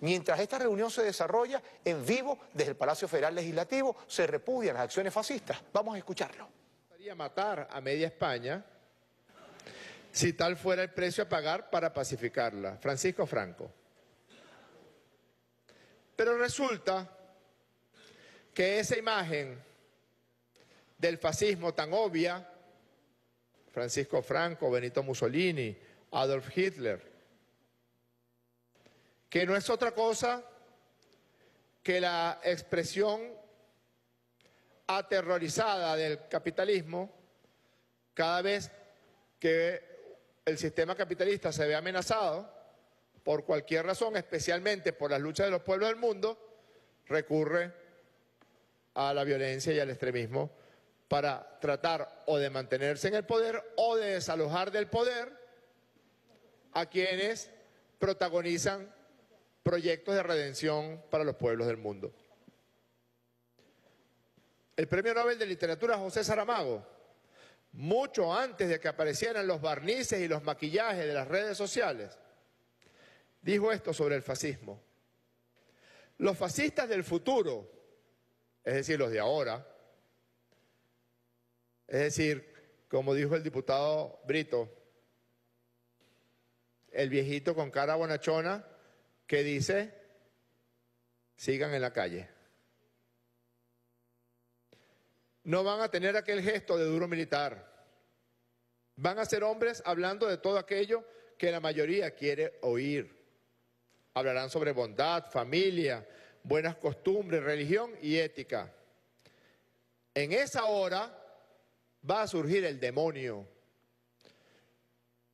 Mientras esta reunión se desarrolla en vivo desde el Palacio Federal Legislativo, se repudian las acciones fascistas. Vamos a escucharlo. Matar a media España si tal fuera el precio a pagar para pacificarla. Francisco Franco. Pero resulta que esa imagen del fascismo tan obvia, Francisco Franco, Benito Mussolini, Adolf Hitler, que no es otra cosa que la expresión aterrorizada del capitalismo cada vez que el sistema capitalista se ve amenazado por cualquier razón, especialmente por las luchas de los pueblos del mundo, recurre a la violencia y al extremismo para tratar o de mantenerse en el poder o de desalojar del poder a quienes protagonizan proyectos de redención para los pueblos del mundo. El premio Nobel de Literatura José Saramago, mucho antes de que aparecieran los barnices y los maquillajes de las redes sociales, dijo esto sobre el fascismo. Los fascistas del futuro, es decir, los de ahora, es decir, como dijo el diputado Brito, el viejito con cara bonachona que dice, sigan en la calle. No van a tener aquel gesto de duro militar. Van a ser hombres hablando de todo aquello que la mayoría quiere oír. Hablarán sobre bondad, familia, buenas costumbres, religión y ética. En esa hora va a surgir el demonio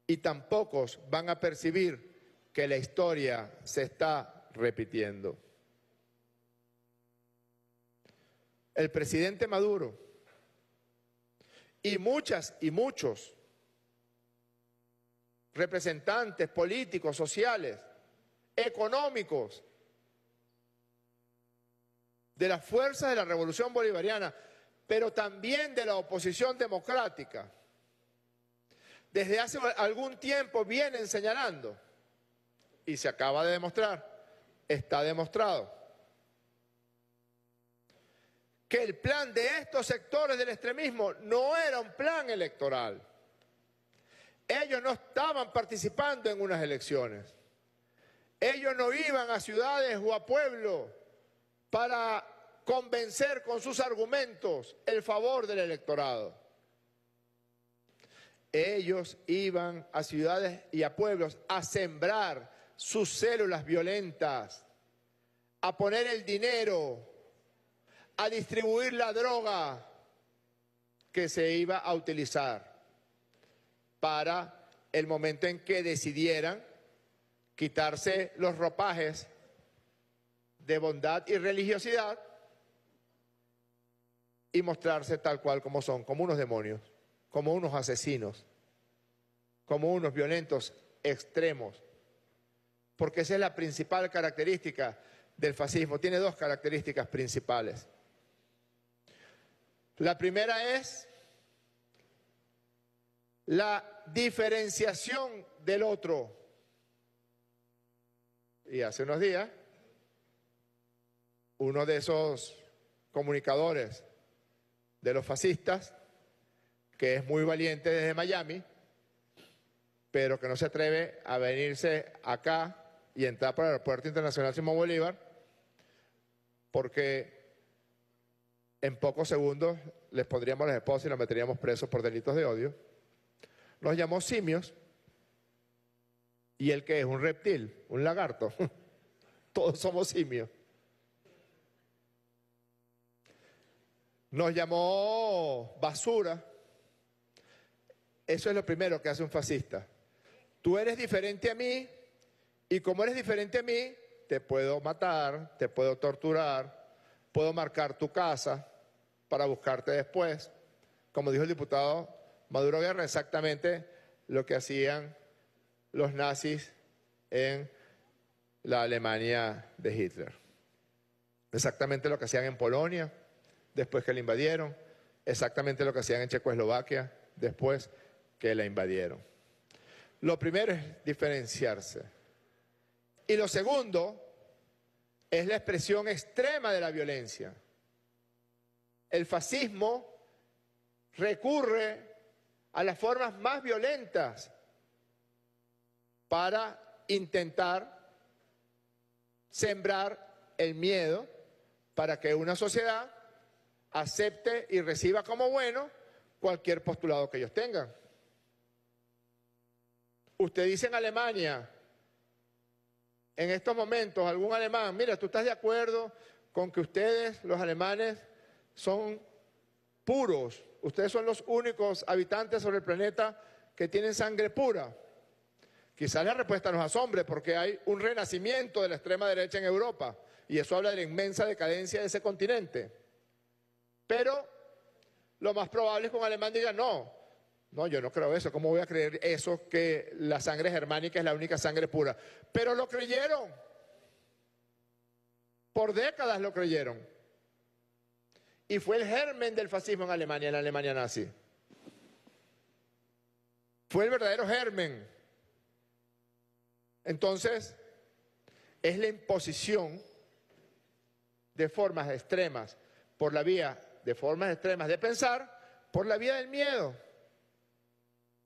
y tampoco van a percibir que la historia se está repitiendo. El presidente Maduro y muchas y muchos representantes políticos, sociales, económicos de las fuerzas de la revolución bolivariana, pero también de la oposición democrática, desde hace algún tiempo vienen señalando y se acaba de demostrar, está demostrado que el plan de estos sectores del extremismo no era un plan electoral. Ellos no estaban participando en unas elecciones. Ellos no iban a ciudades o a pueblos para convencer con sus argumentos el favor del electorado. Ellos iban a ciudades y a pueblos a sembrar sus células violentas, a poner el dinero, a distribuir la droga que se iba a utilizar para el momento en que decidieran quitarse los ropajes de bondad y religiosidad y mostrarse tal cual como son, como unos demonios, como unos asesinos, como unos violentos extremos porque esa es la principal característica del fascismo. Tiene dos características principales. La primera es la diferenciación del otro. Y hace unos días, uno de esos comunicadores de los fascistas, que es muy valiente desde Miami, pero que no se atreve a venirse acá y entrar por el Aeropuerto Internacional Simón Bolívar, porque en pocos segundos les pondríamos las esposas y las meteríamos presos por delitos de odio. Nos llamó simios y el que es un reptil, un lagarto. Todos somos simios. Nos llamó basura. Eso es lo primero que hace un fascista. Tú eres diferente a mí, y como eres diferente a mí, te puedo matar, te puedo torturar, puedo marcar tu casa para buscarte después. Como dijo el diputado Maduro Guerra, exactamente lo que hacían los nazis en la Alemania de Hitler. Exactamente lo que hacían en Polonia después que la invadieron, exactamente lo que hacían en Checoslovaquia después que la invadieron. Lo primero es diferenciarse. Y lo segundo es la expresión extrema de la violencia. El fascismo recurre a las formas más violentas para intentar sembrar el miedo para que una sociedad acepte y reciba como bueno cualquier postulado que ellos tengan. Usted dice en Alemania, en estos momentos algún alemán, mira, tú estás de acuerdo con que ustedes, los alemanes, son puros, ustedes son los únicos habitantes sobre el planeta que tienen sangre pura. Quizás la respuesta nos asombre porque hay un renacimiento de la extrema derecha en Europa y eso habla de la inmensa decadencia de ese continente. Pero lo más probable es que un alemán diga, no, no, yo no creo eso. ¿Cómo voy a creer eso que la sangre germánica es la única sangre pura? Pero lo creyeron. Por décadas lo creyeron. Y fue el germen del fascismo en Alemania, en la Alemania nazi. Fue el verdadero germen. Entonces, es la imposición de formas extremas, por la vía de formas extremas de pensar, por la vía del miedo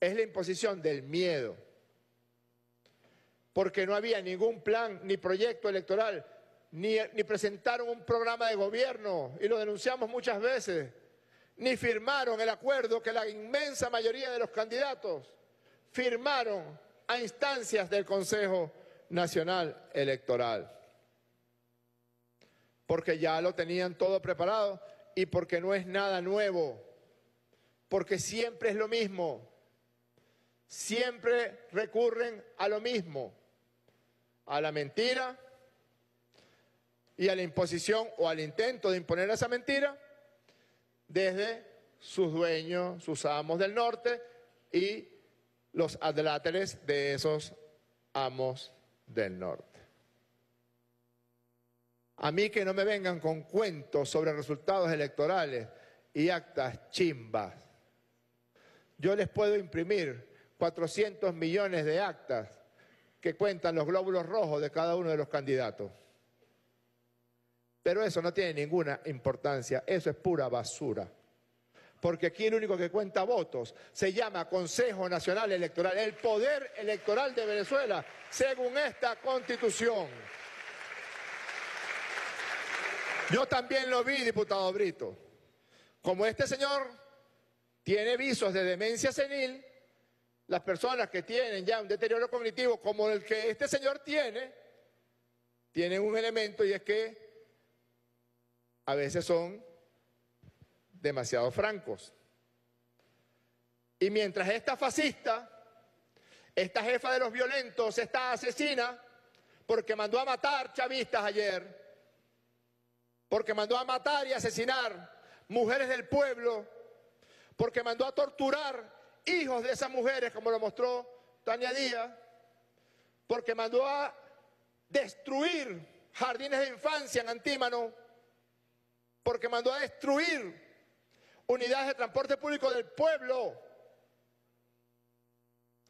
es la imposición del miedo, porque no había ningún plan ni proyecto electoral, ni, presentaron un programa de gobierno, y lo denunciamos muchas veces, ni firmaron el acuerdo que la inmensa mayoría de los candidatos firmaron a instancias del Consejo Nacional Electoral, porque ya lo tenían todo preparado y porque no es nada nuevo, porque siempre es lo mismo siempre recurren a lo mismo, a la mentira y a la imposición o al intento de imponer esa mentira desde sus dueños, sus amos del norte y los adláteres de esos amos del norte. A mí que no me vengan con cuentos sobre resultados electorales y actas chimbas. Yo les puedo imprimir 400 millones de actas que cuentan los glóbulos rojos de cada uno de los candidatos. Pero eso no tiene ninguna importancia, eso es pura basura. Porque aquí el único que cuenta votos se llama Consejo Nacional Electoral, el poder electoral de Venezuela, según esta constitución. Yo también lo vi, diputado Brito. Como este señor tiene visos de demencia senil, las personas que tienen ya un deterioro cognitivo como el que este señor tiene, tienen un elemento y es que a veces son demasiado francos. Y mientras esta fascista, esta jefa de los violentos, esta asesina, porque mandó a matar chavistas ayer, porque mandó a matar y asesinar mujeres del pueblo, porque mandó a torturar hijos de esas mujeres, como lo mostró Tania Díaz, porque mandó a destruir jardines de infancia en Antímano, porque mandó a destruir unidades de transporte público del pueblo.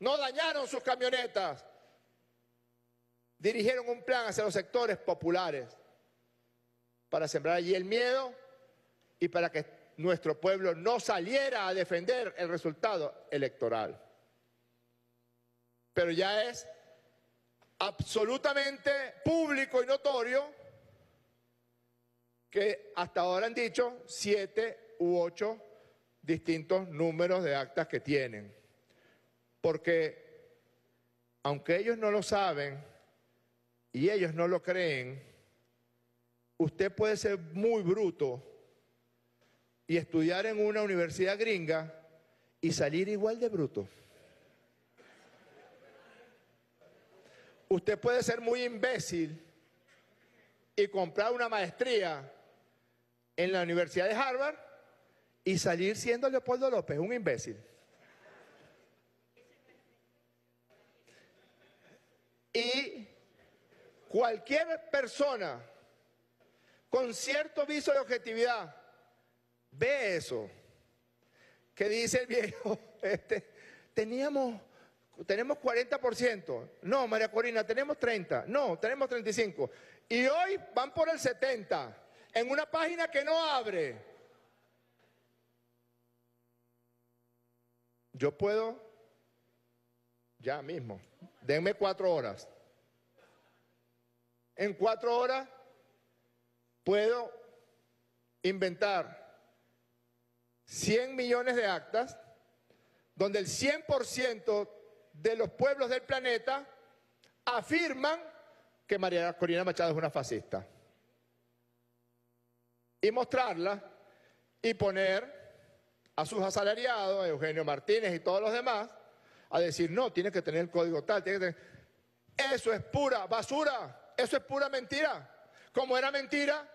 No dañaron sus camionetas. Dirigieron un plan hacia los sectores populares para sembrar allí el miedo y para que nuestro pueblo no saliera a defender el resultado electoral. Pero ya es absolutamente público y notorio que hasta ahora han dicho siete u ocho distintos números de actas que tienen. Porque aunque ellos no lo saben y ellos no lo creen, usted puede ser muy bruto y estudiar en una universidad gringa y salir igual de bruto. Usted puede ser muy imbécil y comprar una maestría en la Universidad de Harvard y salir siendo Leopoldo López, un imbécil. Y cualquier persona con cierto viso de objetividad Ve eso. ¿Qué dice el viejo? Este, teníamos, tenemos 40%. No, María Corina, tenemos 30. No, tenemos 35. Y hoy van por el 70 en una página que no abre. Yo puedo, ya mismo, denme cuatro horas. En cuatro horas puedo inventar 100 millones de actas, donde el 100% de los pueblos del planeta afirman que María Corina Machado es una fascista. Y mostrarla y poner a sus asalariados, a Eugenio Martínez y todos los demás, a decir, no, tiene que tener el código tal, tiene Eso es pura basura, eso es pura mentira. Como era mentira,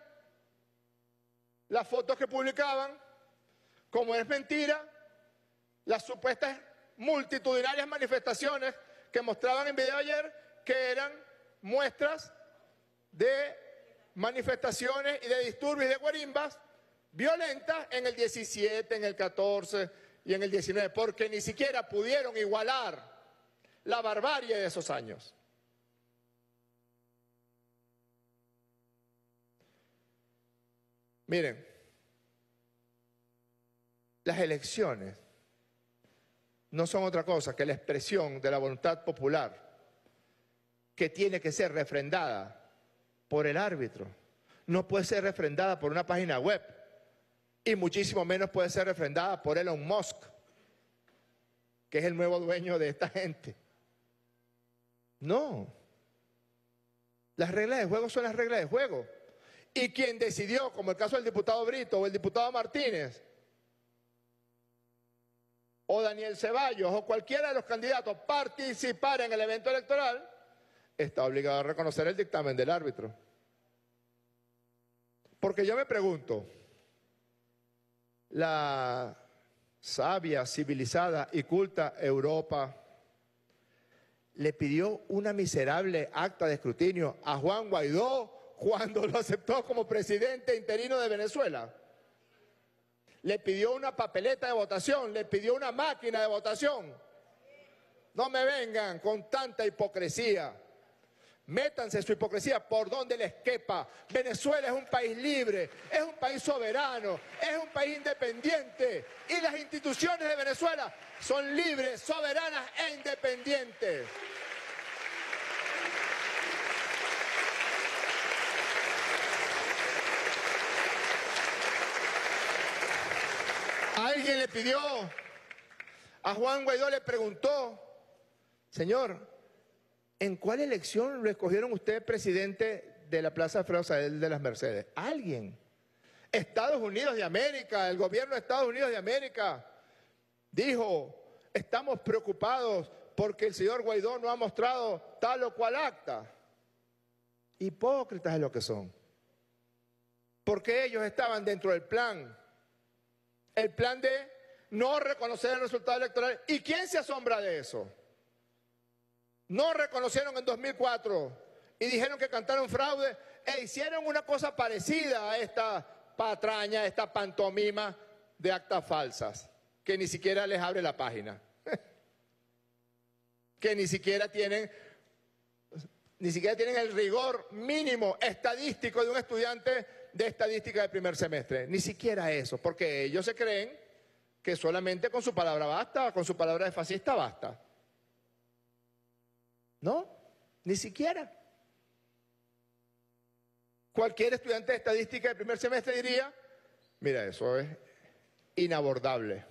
las fotos que publicaban como es mentira, las supuestas multitudinarias manifestaciones que mostraban en video ayer, que eran muestras de manifestaciones y de disturbios de guarimbas violentas en el 17, en el 14 y en el 19, porque ni siquiera pudieron igualar la barbarie de esos años. Miren, las elecciones no son otra cosa que la expresión de la voluntad popular que tiene que ser refrendada por el árbitro. No puede ser refrendada por una página web y muchísimo menos puede ser refrendada por Elon Musk, que es el nuevo dueño de esta gente. No. Las reglas de juego son las reglas de juego. Y quien decidió, como el caso del diputado Brito o el diputado Martínez, o Daniel Ceballos o cualquiera de los candidatos participar en el evento electoral, está obligado a reconocer el dictamen del árbitro. Porque yo me pregunto, la sabia, civilizada y culta Europa le pidió una miserable acta de escrutinio a Juan Guaidó cuando lo aceptó como presidente interino de Venezuela le pidió una papeleta de votación, le pidió una máquina de votación. No me vengan con tanta hipocresía. Métanse su hipocresía por donde les quepa. Venezuela es un país libre, es un país soberano, es un país independiente. Y las instituciones de Venezuela son libres, soberanas e independientes. Alguien le pidió, a Juan Guaidó le preguntó, Señor, ¿en cuál elección lo escogieron usted presidente de la Plaza el de las Mercedes? Alguien. Estados Unidos de América, el gobierno de Estados Unidos de América, dijo, estamos preocupados porque el señor Guaidó no ha mostrado tal o cual acta. Hipócritas es lo que son. Porque ellos estaban dentro del plan el plan de no reconocer el resultado electoral. ¿Y quién se asombra de eso? No reconocieron en 2004 y dijeron que cantaron fraude e hicieron una cosa parecida a esta patraña, esta pantomima de actas falsas, que ni siquiera les abre la página, que ni siquiera tienen ni siquiera tienen el rigor mínimo estadístico de un estudiante de estadística del primer semestre. Ni siquiera eso, porque ellos se creen que solamente con su palabra basta, con su palabra de fascista basta. No, ni siquiera. Cualquier estudiante de estadística del primer semestre diría, mira, eso es inabordable.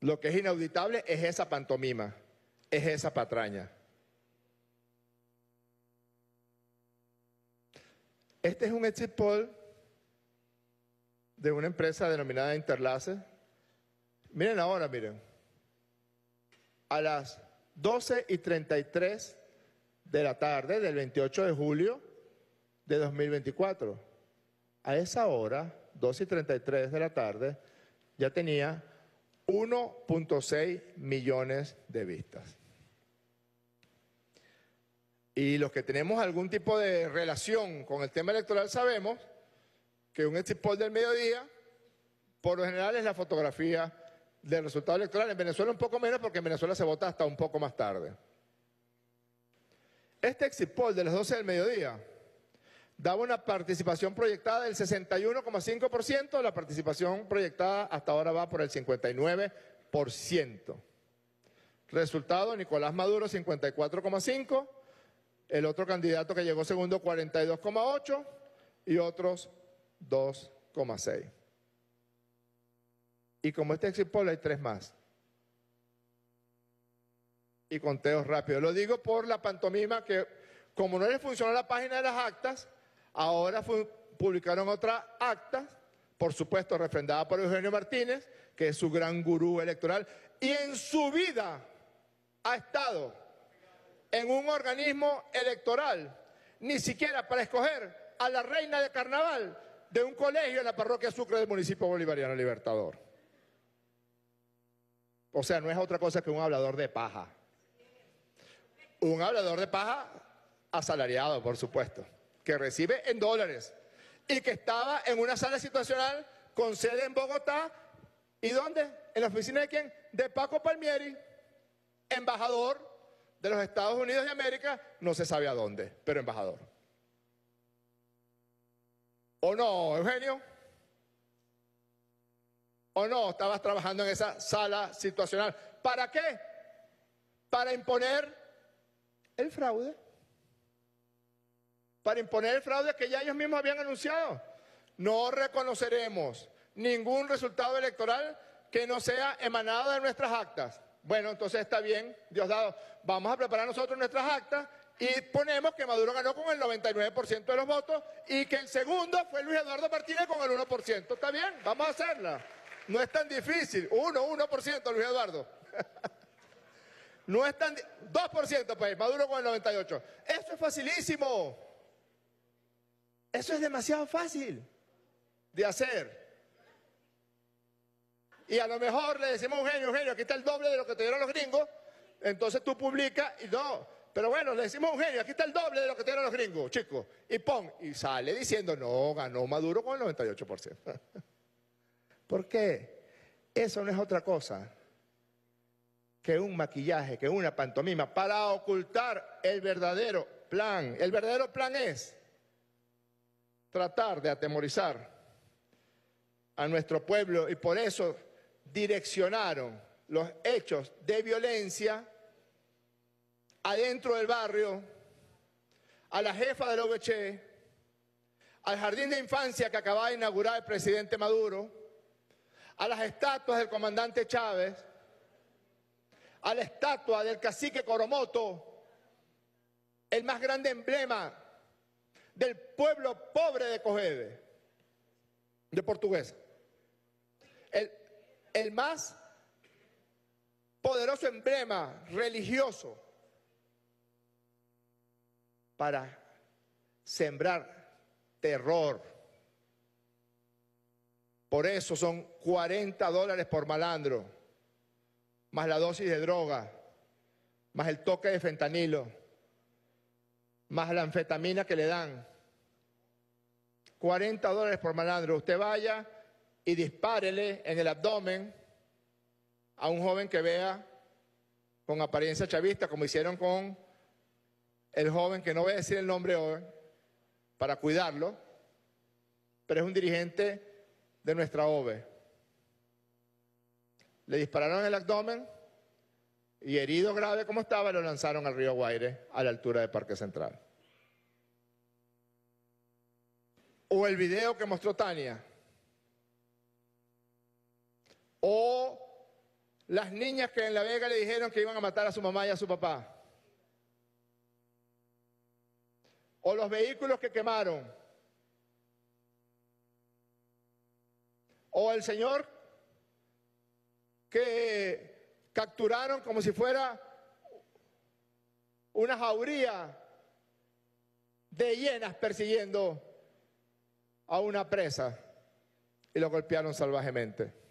Lo que es inauditable es esa pantomima, es esa patraña. Este es un exit poll de una empresa denominada Interlace. Miren ahora, miren. A las 12 y 33 de la tarde del 28 de julio de 2024. A esa hora, 12 y 33 de la tarde, ya tenía 1.6 millones de vistas. Y los que tenemos algún tipo de relación con el tema electoral sabemos que un exit del mediodía, por lo general, es la fotografía del resultado electoral. En Venezuela un poco menos porque en Venezuela se vota hasta un poco más tarde. Este exit poll de las 12 del mediodía daba una participación proyectada del 61,5%, la participación proyectada hasta ahora va por el 59%. Resultado, Nicolás Maduro 54,5%, el otro candidato que llegó segundo 42,8 y otros 2,6. Y como este exit hay tres más. Y conteos rápidos. Lo digo por la pantomima que, como no le funcionó la página de las actas, ahora publicaron otra actas por supuesto refrendada por Eugenio Martínez, que es su gran gurú electoral, y en su vida ha estado en un organismo electoral, ni siquiera para escoger a la reina de carnaval de un colegio en la parroquia Sucre del municipio bolivariano Libertador. O sea, no es otra cosa que un hablador de paja. Un hablador de paja asalariado, por supuesto, que recibe en dólares y que estaba en una sala situacional con sede en Bogotá. ¿Y dónde? ¿En la oficina de quién? De Paco Palmieri, embajador de los Estados Unidos de América, no se sabe a dónde, pero embajador. ¿O no, Eugenio? ¿O no estabas trabajando en esa sala situacional? ¿Para qué? Para imponer el fraude. Para imponer el fraude que ya ellos mismos habían anunciado. No reconoceremos ningún resultado electoral que no sea emanado de nuestras actas. Bueno, entonces está bien, Diosdado. Vamos a preparar nosotros nuestras actas y ponemos que Maduro ganó con el 99% de los votos y que el segundo fue Luis Eduardo Martínez con el 1%. Está bien, vamos a hacerla. No es tan difícil. 1, 1%, Luis Eduardo. No es tan... 2%, pues, Maduro con el 98%. Eso es facilísimo. Eso es demasiado fácil de hacer y a lo mejor le decimos a Eugenio, Eugenio, aquí está el doble de lo que te dieron los gringos, entonces tú publicas y no. Pero bueno, le decimos a Eugenio, aquí está el doble de lo que te dieron los gringos, chicos. Y pon, y sale diciendo, no, ganó Maduro con el 98%. ¿Por qué? Eso no es otra cosa que un maquillaje, que una pantomima, para ocultar el verdadero plan. El verdadero plan es tratar de atemorizar a nuestro pueblo y por eso direccionaron los hechos de violencia adentro del barrio, a la jefa del OVC, al jardín de infancia que acababa de inaugurar el presidente Maduro, a las estatuas del comandante Chávez, a la estatua del cacique Coromoto, el más grande emblema del pueblo pobre de Cogede, de Portuguesa el más poderoso emblema religioso para sembrar terror. Por eso son 40 dólares por malandro, más la dosis de droga, más el toque de fentanilo, más la anfetamina que le dan. 40 dólares por malandro. Usted vaya y dispárele en el abdomen a un joven que vea con apariencia chavista, como hicieron con el joven que no voy a decir el nombre hoy, para cuidarlo, pero es un dirigente de nuestra OVE. Le dispararon en el abdomen y herido grave como estaba, lo lanzaron al río Guaire, a la altura de Parque Central. O el video que mostró Tania o las niñas que en La Vega le dijeron que iban a matar a su mamá y a su papá. O los vehículos que quemaron. O el señor que capturaron como si fuera una jauría de hienas persiguiendo a una presa y lo golpearon salvajemente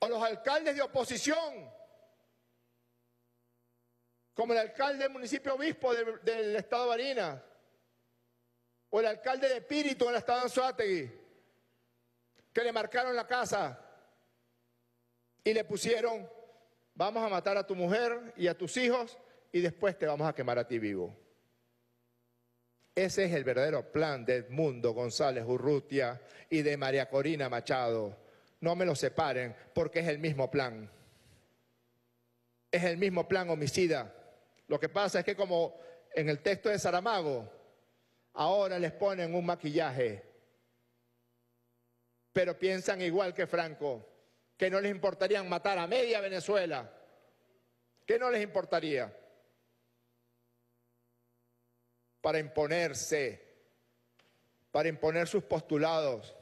o los alcaldes de oposición, como el alcalde del municipio obispo del, estado de Barinas, o el alcalde de Espíritu en el estado de Anzuategui, que le marcaron la casa y le pusieron, vamos a matar a tu mujer y a tus hijos y después te vamos a quemar a ti vivo. Ese es el verdadero plan de Edmundo González Urrutia y de María Corina Machado no me lo separen, porque es el mismo plan. Es el mismo plan homicida. Lo que pasa es que como en el texto de Saramago, ahora les ponen un maquillaje, pero piensan igual que Franco, que no les importaría matar a media Venezuela, que no les importaría para imponerse, para imponer sus postulados,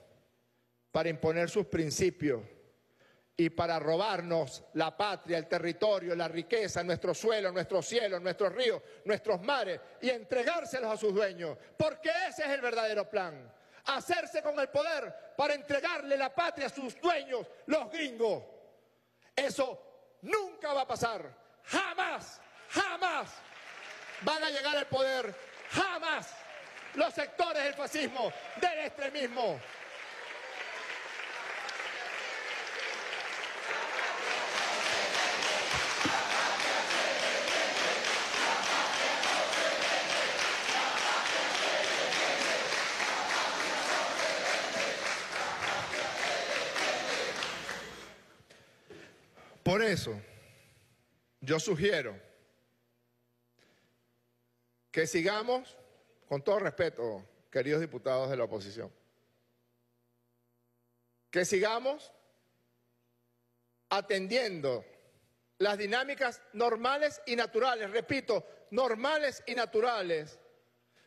para imponer sus principios y para robarnos la patria, el territorio, la riqueza, nuestro suelo, nuestro cielo, nuestros ríos, nuestros mares y entregárselos a sus dueños, porque ese es el verdadero plan. Hacerse con el poder para entregarle la patria a sus dueños, los gringos. Eso nunca va a pasar. Jamás, jamás van a llegar al poder. Jamás los sectores del fascismo, del extremismo, Por eso, yo sugiero que sigamos, con todo respeto, queridos diputados de la oposición, que sigamos atendiendo las dinámicas normales y naturales, repito, normales y naturales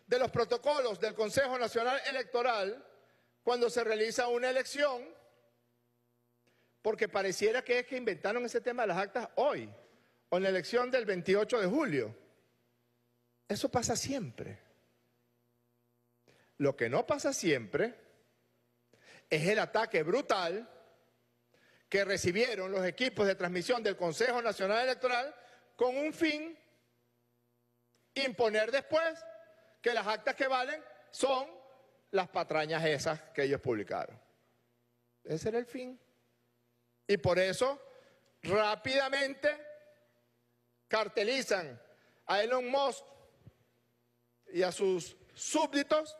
de los protocolos del Consejo Nacional Electoral cuando se realiza una elección porque pareciera que es que inventaron ese tema de las actas hoy o en la elección del 28 de julio. Eso pasa siempre. Lo que no pasa siempre es el ataque brutal que recibieron los equipos de transmisión del Consejo Nacional Electoral con un fin imponer después que las actas que valen son las patrañas esas que ellos publicaron. Ese era el fin. Y por eso rápidamente cartelizan a Elon Musk y a sus súbditos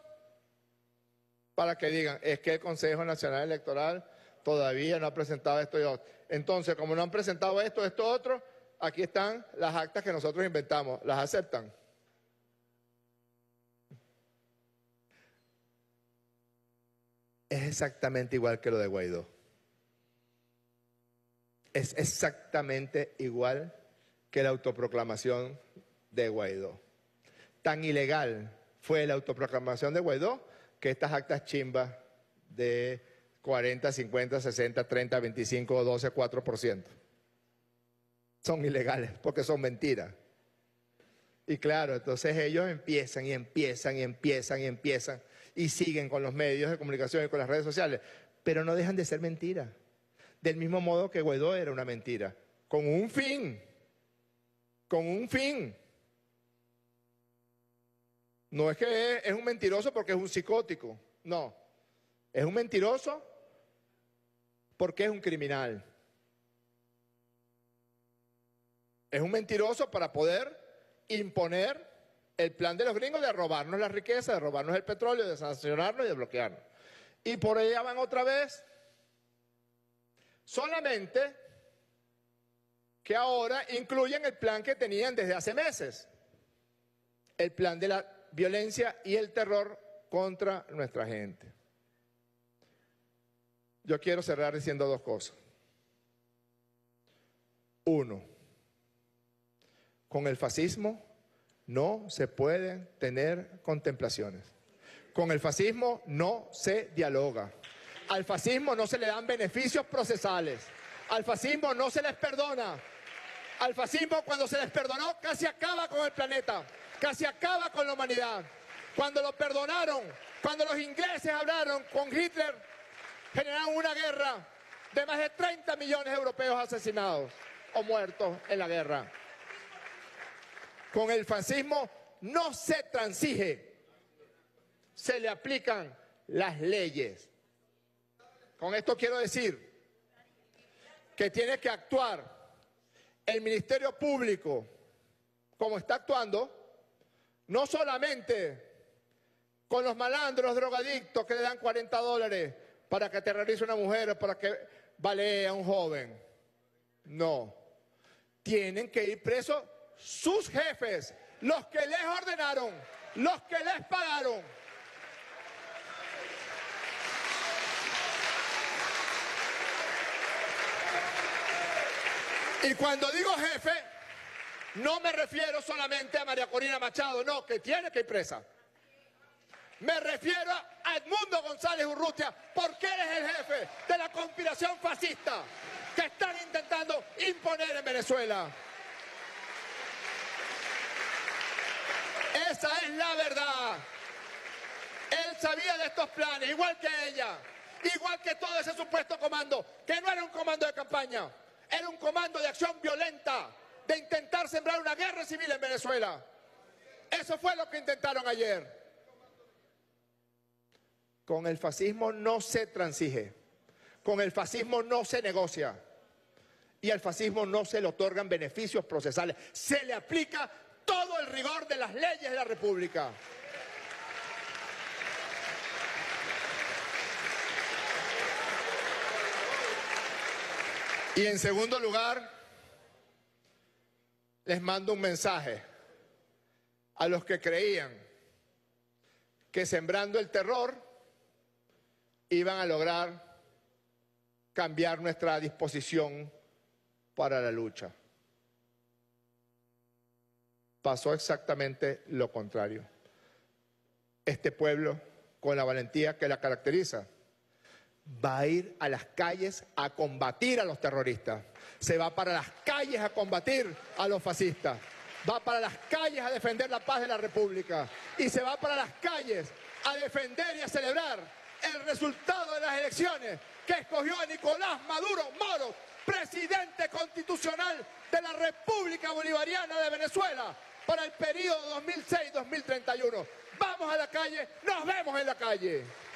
para que digan, es que el Consejo Nacional Electoral todavía no ha presentado esto y otro. Entonces, como no han presentado esto, esto, otro, aquí están las actas que nosotros inventamos, las aceptan. Es exactamente igual que lo de Guaidó es exactamente igual que la autoproclamación de Guaidó. Tan ilegal fue la autoproclamación de Guaidó que estas actas chimbas de 40, 50, 60, 30, 25, 12, 4% son ilegales porque son mentiras. Y claro, entonces ellos empiezan y empiezan y empiezan y empiezan y siguen con los medios de comunicación y con las redes sociales, pero no dejan de ser mentiras del mismo modo que Guaidó era una mentira, con un fin, con un fin. No es que es, un mentiroso porque es un psicótico, no, es un mentiroso porque es un criminal. Es un mentiroso para poder imponer el plan de los gringos de robarnos la riqueza, de robarnos el petróleo, de sancionarnos y de bloquearnos. Y por ella van otra vez Solamente que ahora incluyen el plan que tenían desde hace meses, el plan de la violencia y el terror contra nuestra gente. Yo quiero cerrar diciendo dos cosas. Uno, con el fascismo no se pueden tener contemplaciones. Con el fascismo no se dialoga. Al fascismo no se le dan beneficios procesales. Al fascismo no se les perdona. Al fascismo cuando se les perdonó casi acaba con el planeta, casi acaba con la humanidad. Cuando lo perdonaron, cuando los ingleses hablaron con Hitler, generaron una guerra de más de 30 millones de europeos asesinados o muertos en la guerra. Con el fascismo no se transige, se le aplican las leyes. Con esto quiero decir que tiene que actuar el Ministerio Público como está actuando, no solamente con los malandros drogadictos que le dan 40 dólares para que aterrorice a una mujer o para que balee a un joven. No. Tienen que ir presos sus jefes, los que les ordenaron, los que les pagaron. Y cuando digo jefe, no me refiero solamente a María Corina Machado, no, que tiene que ir presa. Me refiero a Edmundo González Urrutia, porque eres el jefe de la conspiración fascista que están intentando imponer en Venezuela. Esa es la verdad. Él sabía de estos planes, igual que ella, igual que todo ese supuesto comando, que no era un comando de campaña, era un comando de acción violenta, de intentar sembrar una guerra civil en Venezuela. Eso fue lo que intentaron ayer. Con el fascismo no se transige, con el fascismo no se negocia y al fascismo no se le otorgan beneficios procesales, se le aplica todo el rigor de las leyes de la República. Y en segundo lugar, les mando un mensaje a los que creían que sembrando el terror iban a lograr cambiar nuestra disposición para la lucha. Pasó exactamente lo contrario. Este pueblo, con la valentía que la caracteriza, va a ir a las calles a combatir a los terroristas, se va para las calles a combatir a los fascistas, va para las calles a defender la paz de la República y se va para las calles a defender y a celebrar el resultado de las elecciones que escogió a Nicolás Maduro Moro, presidente constitucional de la República Bolivariana de Venezuela para el periodo 2006-2031. Vamos a la calle, nos vemos en la calle.